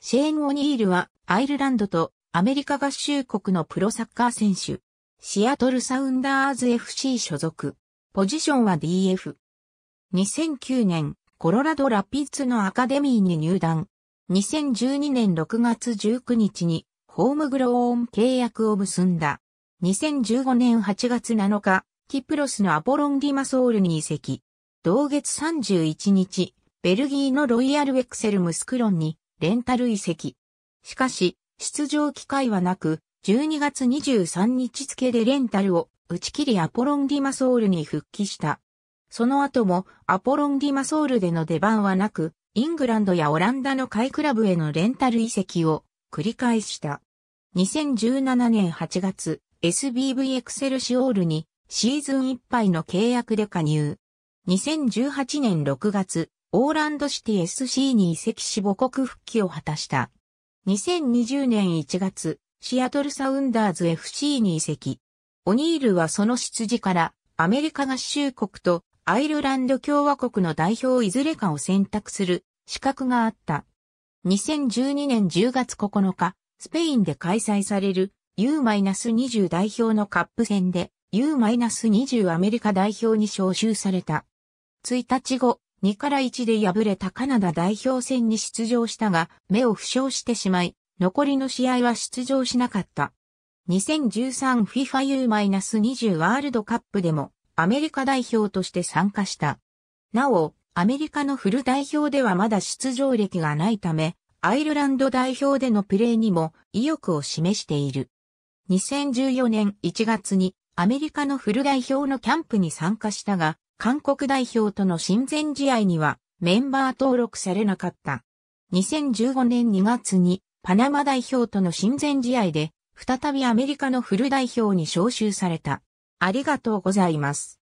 シェーン・オニールはアイルランドとアメリカ合衆国のプロサッカー選手。シアトルサウンダーズ FC 所属。ポジションは DF。2009年、コロラドラピッツのアカデミーに入団。2012年6月19日にホームグローン契約を結んだ。2015年8月7日、キプロスのアポロンディマソールに移籍。同月31日、ベルギーのロイヤルエクセルムスクロンにレンタル移籍。しかし、出場機会はなく、12月23日付でレンタルを打ち切りアポロン・ディマソールに復帰した。その後もアポロン・ディマソールでの出番はなく、イングランドやオランダのカイクラブへのレンタル移籍を繰り返した。2017年8月、SBV エクセルシオールにシーズンいっぱいの契約で加入。2018年6月、オーランドシティ SC に移籍し母国復帰を果たした。2020年1月、シアトルサウンダーズ FC に移籍。オニールはその出自から、アメリカ合衆国とアイルランド共和国の代表いずれかを選択する資格があった。2012年10月9日、スペインで開催される U-20 代表のカップ戦で U-20 アメリカ代表に招集された。1日後、2から1で敗れたカナダ代表戦に出場したが、目を負傷してしまい、残りの試合は出場しなかった。2013 FIFA U-20 ワールドカップでもアメリカ代表として参加した。なお、アメリカのフル代表ではまだ出場歴がないため、アイルランド代表でのプレーにも意欲を示している。2014年1月にアメリカのフル代表のキャンプに参加したが、韓国代表との親善試合にはメンバー登録されなかった。2015年2月にパナマ代表との親善試合で再びアメリカのフル代表に招集された。ありがとうございます。